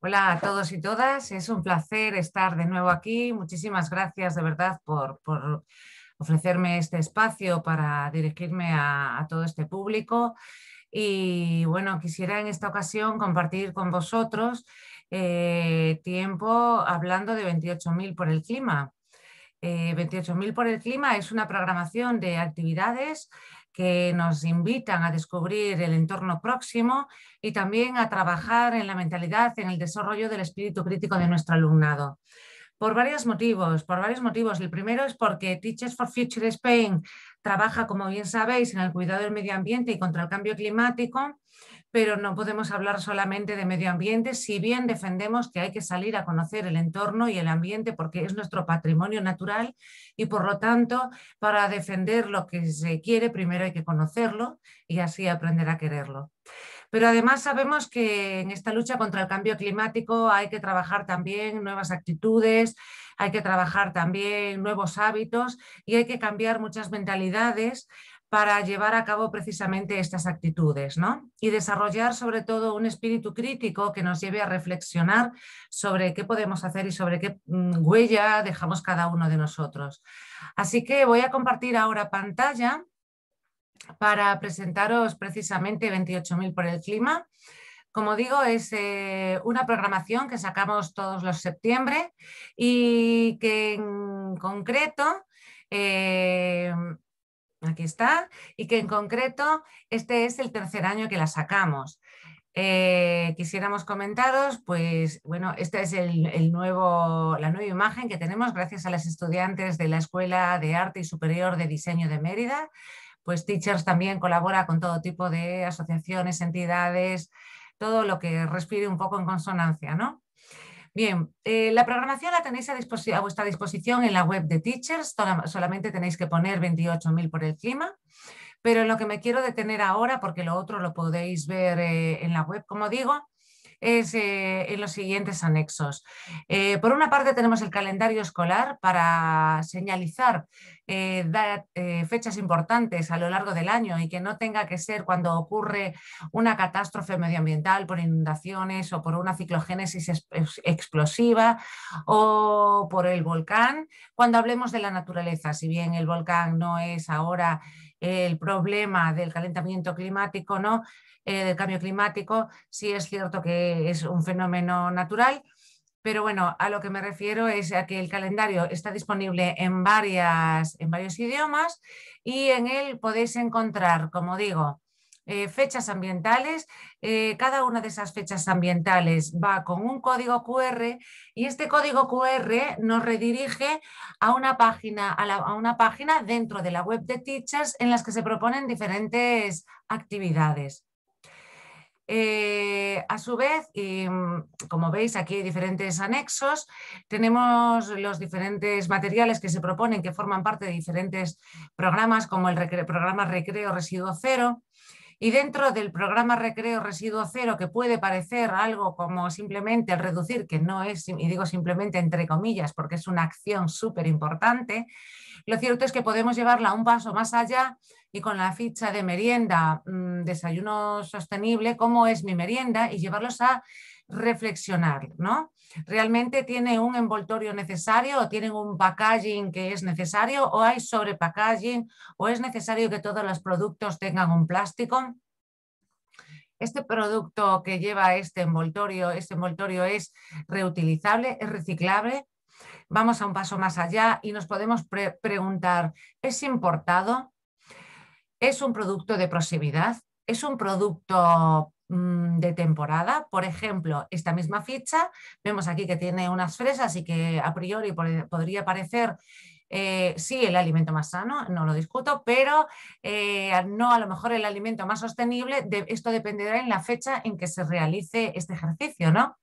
Hola a todos y todas, es un placer estar de nuevo aquí. Muchísimas gracias de verdad por, ofrecerme este espacio para dirigirme a, todo este público. Y bueno, quisiera en esta ocasión compartir con vosotros eh, tiempo hablando de 28.000 por el clima. 28.000 eh, por el clima es una programación de actividades que nos invitan a descubrir el entorno próximo y también a trabajar en la mentalidad, en el desarrollo del espíritu crítico de nuestro alumnado. Por varios motivos, por varios motivos. El primero es porque Teachers for Future Spain trabaja, como bien sabéis, en el cuidado del medio ambiente y contra el cambio climático pero no podemos hablar solamente de medio ambiente, si bien defendemos que hay que salir a conocer el entorno y el ambiente porque es nuestro patrimonio natural y por lo tanto para defender lo que se quiere primero hay que conocerlo y así aprender a quererlo. Pero además sabemos que en esta lucha contra el cambio climático hay que trabajar también nuevas actitudes, hay que trabajar también nuevos hábitos y hay que cambiar muchas mentalidades para llevar a cabo precisamente estas actitudes ¿no? y desarrollar sobre todo un espíritu crítico que nos lleve a reflexionar sobre qué podemos hacer y sobre qué mm, huella dejamos cada uno de nosotros. Así que voy a compartir ahora pantalla para presentaros precisamente 28.000 por el clima. Como digo, es eh, una programación que sacamos todos los septiembre y que en concreto eh, aquí está, y que en concreto este es el tercer año que la sacamos. Eh, quisiéramos comentaros, pues bueno, esta es el, nuevo, la nueva imagen que tenemos gracias a las estudiantes de la Escuela de Arte y Superior de Diseño de Mérida. Pues Teachers también colabora con todo tipo de asociaciones, entidades, todo lo que respire un poco en consonancia, ¿no? Bien, eh, la programación la tenéis a, vuestra disposición en la web de Teachers, solamente tenéis que poner 28.000 por el clima, pero en lo que me quiero detener ahora, porque lo otro lo podéis ver eh, en la web, como digo, es eh, en los siguientes anexos. por una parte tenemos el calendario escolar para señalizar eh, da eh, fechas importantes a lo largo del año y que no tenga que ser cuando ocurre una catástrofe medioambiental por inundaciones o por una ciclogénesis explosiva o por el volcán, cuando hablemos de la naturaleza, si bien el volcán no es ahora el problema del calentamiento climático, ¿no? Eh, del cambio climático, sí es cierto que es un fenómeno natural, pero bueno, a lo que me refiero es a que el calendario está disponible en, varias, en varios idiomas y en él podéis encontrar, como digo, eh, fechas ambientales. Eh, cada una de esas fechas ambientales va con un código QR y este código QR nos redirige a una página, a una página dentro de la web de Teachers en las que se proponen diferentes actividades. Eh, a su vez, y, mm, como veis aquí hay diferentes anexos, tenemos los diferentes materiales que se proponen que forman parte de diferentes programas como el programa Recreo Residuo Cero, y dentro del programa Recreo Residuo Cero, que puede parecer algo como simplemente reducir, que no es, y digo simplemente entre comillas, porque es una acción súper importante, lo cierto es que podemos llevarla un paso más allá y con la ficha de merienda, mm, desayuno sostenible, cómo es mi merienda, y llevarlos a reflexionar, ¿no? ¿Realmente tiene un envoltorio necesario o tiene un packaging que es necesario o hay sobrepackaging o es necesario que todos los productos tengan un plástico? Este producto que lleva este envoltorio, este envoltorio es reutilizable, es reciclable. Vamos a un paso más allá y nos podemos preguntar, ¿es importado? ¿Es un producto de proximidad? ¿Es un producto Mm, de temporada. Por ejemplo, esta misma ficha, vemos aquí que tiene unas fresas y que a priori podría parecer eh, sí el alimento más sano, no lo discuto, pero eh, no a lo mejor el alimento más sostenible. esto dependerá en la fecha en que se realice este ejercicio, ¿no?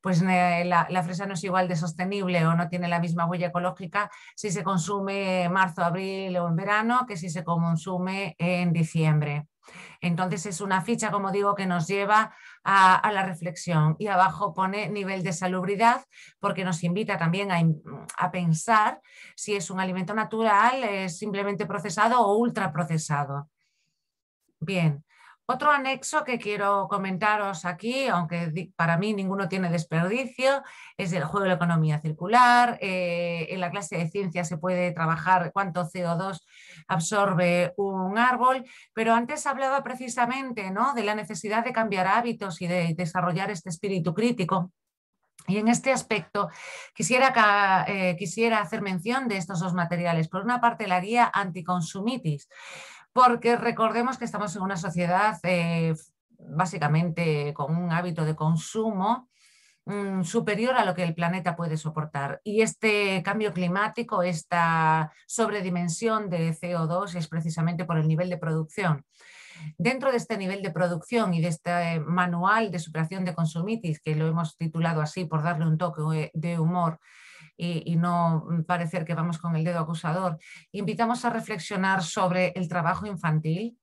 Pues eh, la, la, fresa no es igual de sostenible o no tiene la misma huella ecológica si se consume marzo, abril o en verano que si se consume en diciembre. Entonces es una ficha, como digo, que nos lleva a, la reflexión y abajo pone nivel de salubridad porque nos invita también a, pensar si es un alimento natural, es eh, simplemente procesado o ultraprocesado. Bien, otro anexo que quiero comentaros aquí, aunque para mí ninguno tiene desperdicio, es el juego de la economía circular. Eh, en la clase de ciencia se puede trabajar cuánto CO2 absorbe un árbol, pero antes hablaba precisamente ¿no? de la necesidad de cambiar hábitos y de desarrollar este espíritu crítico. Y en este aspecto quisiera, eh, quisiera hacer mención de estos dos materiales. Por una parte, la guía Anticonsumitis, porque recordemos que estamos en una sociedad eh, básicamente con un hábito de consumo mm, superior a lo que el planeta puede soportar. Y este cambio climático, esta sobredimensión de CO2 es precisamente por el nivel de producción. Dentro de este nivel de producción y de este manual de superación de consumitis, que lo hemos titulado así por darle un toque de humor, y, no parecer que vamos con el dedo acusador, invitamos a reflexionar sobre el trabajo infantil,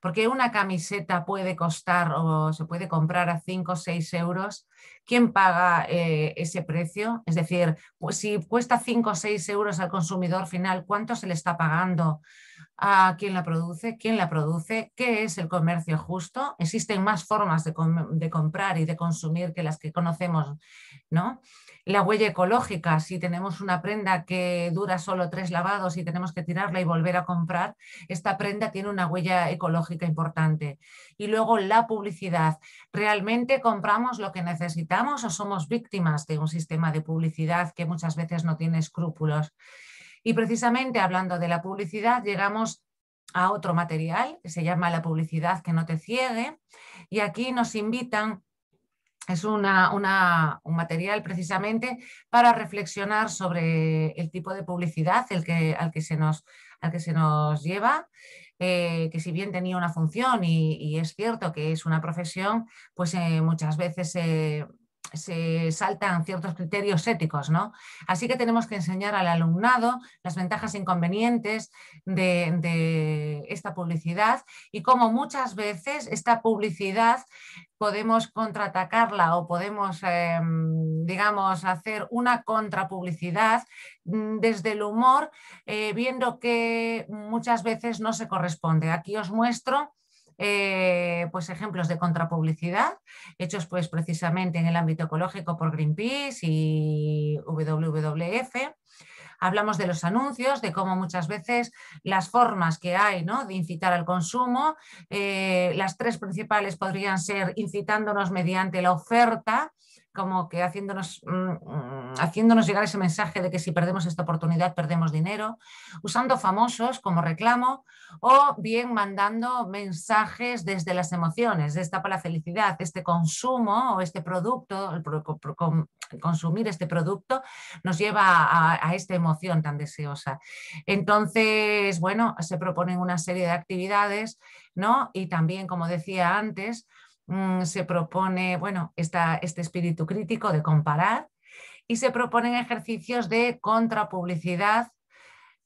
porque una camiseta puede costar o se puede comprar a 5 o 6 euros. ¿Quién paga eh, ese precio? Es decir, pues, si cuesta 5 o 6 euros al consumidor final, ¿cuánto se le está pagando a quién la produce, quién la produce, qué es el comercio justo. Existen más formas de, comprar y de consumir que las que conocemos, ¿no? La huella ecológica, si tenemos una prenda que dura solo tres lavados y tenemos que tirarla y volver a comprar, esta prenda tiene una huella ecológica importante. Y luego la publicidad. ¿Realmente compramos lo que necesitamos o somos víctimas de un sistema de publicidad que muchas veces no tiene escrúpulos? Y precisamente hablando de la publicidad, llegamos a otro material que se llama La publicidad que no te ciegue. Y aquí nos invitan, es una, un material precisamente para reflexionar sobre el tipo de publicidad el que, al, que se nos, al que se nos lleva. Eh, que si bien tenía una función y, es cierto que es una profesión, pues eh, muchas veces se saltan ciertos criterios éticos, ¿no? Así que tenemos que enseñar al alumnado las ventajas e inconvenientes de, esta publicidad y cómo muchas veces esta publicidad podemos contraatacarla o podemos, em, digamos, hacer una contrapublicidad mm, desde el humor, eh, viendo que muchas veces no se corresponde. Aquí os muestro eh, pues ejemplos de contrapublicidad hechos pues precisamente en el ámbito ecológico por Greenpeace y WWF. Hablamos de los anuncios, de cómo muchas veces las formas que hay ¿no? de incitar al consumo, eh, las tres principales podrían ser incitándonos mediante la oferta, como que haciéndonos, mm, mm, haciéndonos llegar ese mensaje de que si perdemos esta oportunidad perdemos dinero, usando famosos como reclamo o bien mandando mensajes desde las emociones, esta para la felicidad, este consumo o este producto, consumir este producto nos lleva a, a, esta emoción tan deseosa. Entonces, bueno, se proponen una serie de actividades, ¿no? Y también, como decía antes, Mm, se propone, bueno, este espíritu crítico de comparar y se proponen ejercicios de contrapublicidad,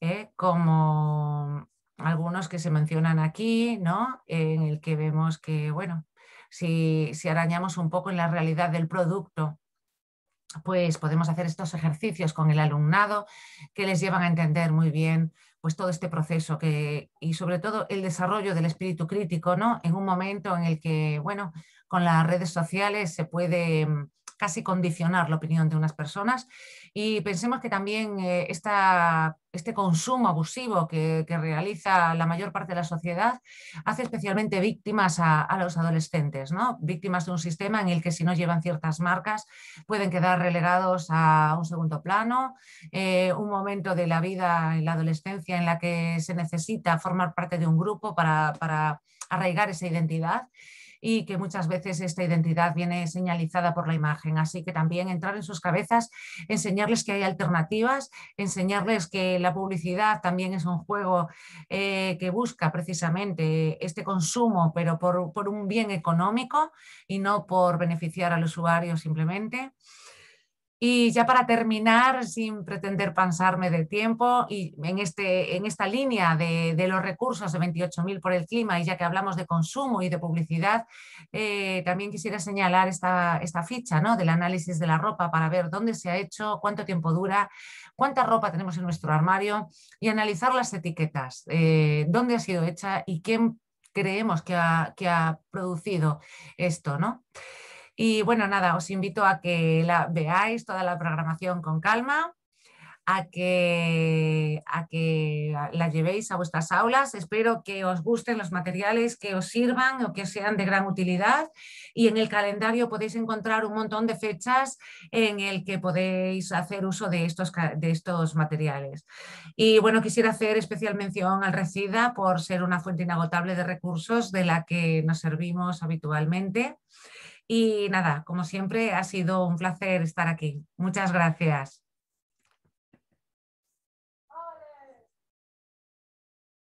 ¿eh? como algunos que se mencionan aquí, ¿no? En el que vemos que, bueno, si, si arañamos un poco en la realidad del producto, pues podemos hacer estos ejercicios con el alumnado que les llevan a entender muy bien pues todo este proceso que, y sobre todo el desarrollo del espíritu crítico, ¿no? En un momento en el que, bueno, con las redes sociales se puede mm, casi condicionar la opinión de unas personas y pensemos que también eh, esta este consumo abusivo que, realiza la mayor parte de la sociedad, hace especialmente víctimas a, los adolescentes, víctimas de un sistema en el que si no llevan ciertas marcas pueden quedar relegados a un segundo plano, eh, un momento de la vida en la adolescencia en la que se necesita formar parte de un grupo para arraigar esa identidad y que muchas veces esta identidad viene señalizada por la imagen. Así que también entrar en sus cabezas, enseñarles que hay alternativas, enseñarles que la publicidad también es un juego eh, que busca precisamente este consumo, pero por, por un bien económico y no por beneficiar al usuario simplemente. Y ya para terminar, sin pretender pasarme de tiempo, y en, este, en esta línea de, los recursos de 28.000 por el clima, y ya que hablamos de consumo y de publicidad, eh, también quisiera señalar esta, esta ficha ¿no? del análisis de la ropa para ver dónde se ha hecho, cuánto tiempo dura, cuánta ropa tenemos en nuestro armario y analizar las etiquetas, eh, dónde ha sido hecha y quién creemos que ha, que ha producido esto. ¿no? Y bueno, nada, os invito a que la, veáis toda la programación con calma, a que, a que la llevéis a vuestras aulas. Espero que os gusten los materiales, que os sirvan o que sean de gran utilidad. Y en el calendario podéis encontrar un montón de fechas en el que podéis hacer uso de estos, de estos materiales. Y bueno, quisiera hacer especial mención al Recida por ser una fuente inagotable de recursos de la que nos servimos habitualmente. Y nada, como siempre, ha sido un placer estar aquí. Muchas gracias.